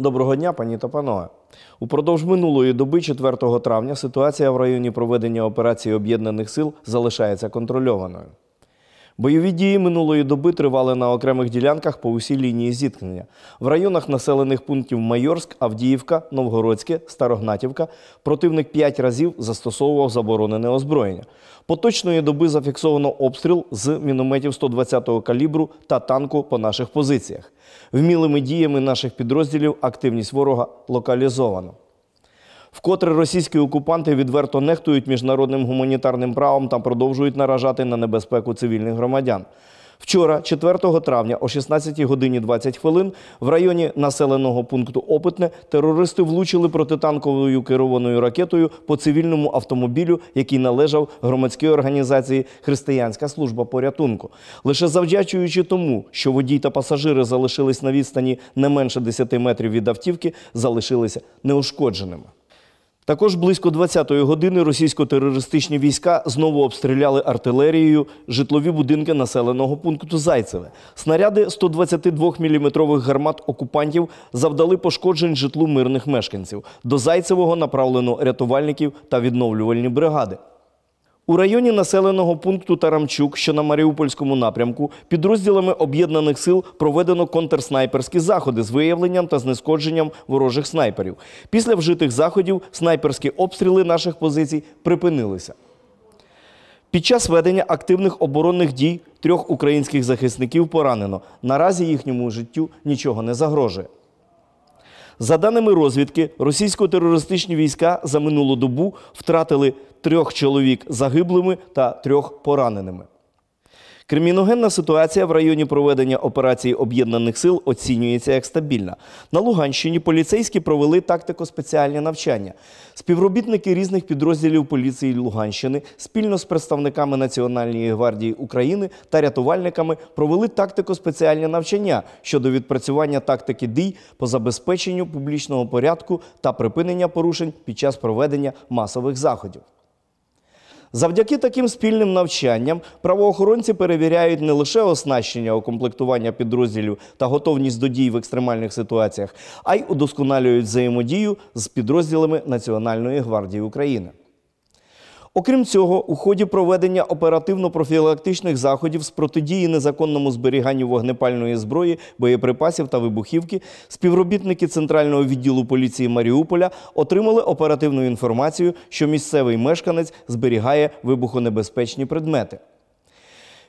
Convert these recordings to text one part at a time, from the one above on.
Доброго дня, пані та панове. Упродовж минулої доби, 4 травня, ситуація в районі проведення операції об'єднаних сил залишається контрольованою. Бойові дії минулої доби тривали на окремих ділянках по усій лінії зіткнення. В районах населених пунктів Майорськ, Авдіївка, Новгородське, Старогнатівка противник п'ять разів застосовував заборонене озброєння. Поточної доби зафіксовано обстріл з мінометів 120-го калібру та танку по наших позиціях. Вмілими діями наших підрозділів активність ворога локалізовано. Вкотре російські окупанти відверто нехтують міжнародним гуманітарним правом та продовжують наражати на небезпеку цивільних громадян. Вчора, 4 травня, о 16 годині 20 хвилин, в районі населеного пункту Опитне терористи влучили протитанковою керованою ракетою по цивільному автомобілю, який належав громадській організації Християнська служба порятунку. Лише завдячуючи тому, що водій та пасажири залишились на відстані не менше 10 метрів від автівки, залишилися неушкодженими. Також близько 20-ї години російсько-терористичні війська знову обстріляли артилерією житлові будинки населеного пункту Зайцеве. Снаряди 122-мм гармат окупантів завдали пошкоджень житлу мирних мешканців. До Зайцевого направлено рятувальників та відновлювальні бригади. У районі населеного пункту Тарамчук, що на Маріупольському напрямку, підрозділами об'єднаних сил проведено контрснайперські заходи з виявленням та знешкодженням ворожих снайперів. Після вжитих заходів снайперські обстріли наших позицій припинилися. Під час ведення активних оборонних дій трьох українських захисників поранено. Наразі їхньому життю нічого не загрожує. За даними розвідки, російсько-терористичні війська за минулу добу втратили трьох чоловік загиблими та трьох пораненими. Криміногенна ситуація в районі проведення операції об'єднаних сил оцінюється як стабільна. На Луганщині поліцейські провели тактико-спеціальні навчання. Співробітники різних підрозділів поліції Луганщини спільно з представниками Національної гвардії України та рятувальниками провели тактико-спеціальні навчання щодо відпрацювання тактики дій по забезпеченню публічного порядку та припинення порушень під час проведення масових заходів. Завдяки таким спільним навчанням правоохоронці перевіряють не лише оснащення, укомплектування підрозділів та готовність до дій в екстремальних ситуаціях, а й удосконалюють взаємодію з підрозділами Національної гвардії України. Окрім цього, у ході проведення оперативно-профілактичних заходів з протидії незаконному зберіганню вогнепальної зброї, боєприпасів та вибухівки, співробітники центрального відділу поліції Маріуполя отримали оперативну інформацію, що місцевий мешканець зберігає вибухонебезпечні предмети.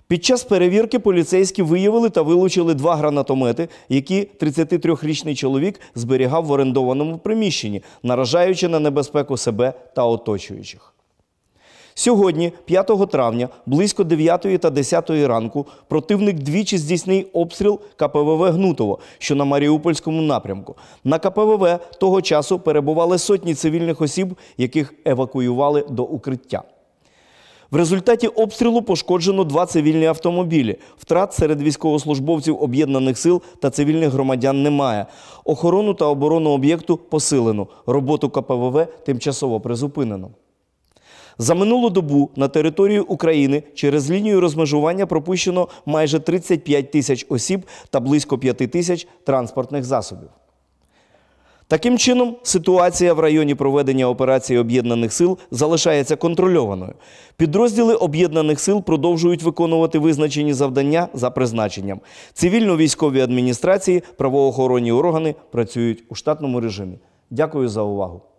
Під час перевірки поліцейські виявили та вилучили два гранатомети, які 33-річний чоловік зберігав в орендованому приміщенні, наражаючи на небезпеку себе та оточуючих. Сьогодні, 5 травня, близько 9 та 10 ранку, противник двічі здійснив обстріл КПВВ Гнутово, що на Маріупольському напрямку. На КПВВ того часу перебували сотні цивільних осіб, яких евакуювали до укриття. В результаті обстрілу пошкоджено два цивільні автомобілі. Втрат серед військовослужбовців об'єднаних сил та цивільних громадян немає. Охорону та оборону об'єкту посилено. Роботу КПВВ тимчасово призупинено. За минулу добу на територію України через лінію розмежування пропущено майже 35 тисяч осіб та близько 5 тисяч транспортних засобів. Таким чином, ситуація в районі проведення операції об'єднаних сил залишається контрольованою. Підрозділи об'єднаних сил продовжують виконувати визначені завдання за призначенням. Цивільно-військові адміністрації, правоохоронні органи працюють у штатному режимі. Дякую за увагу.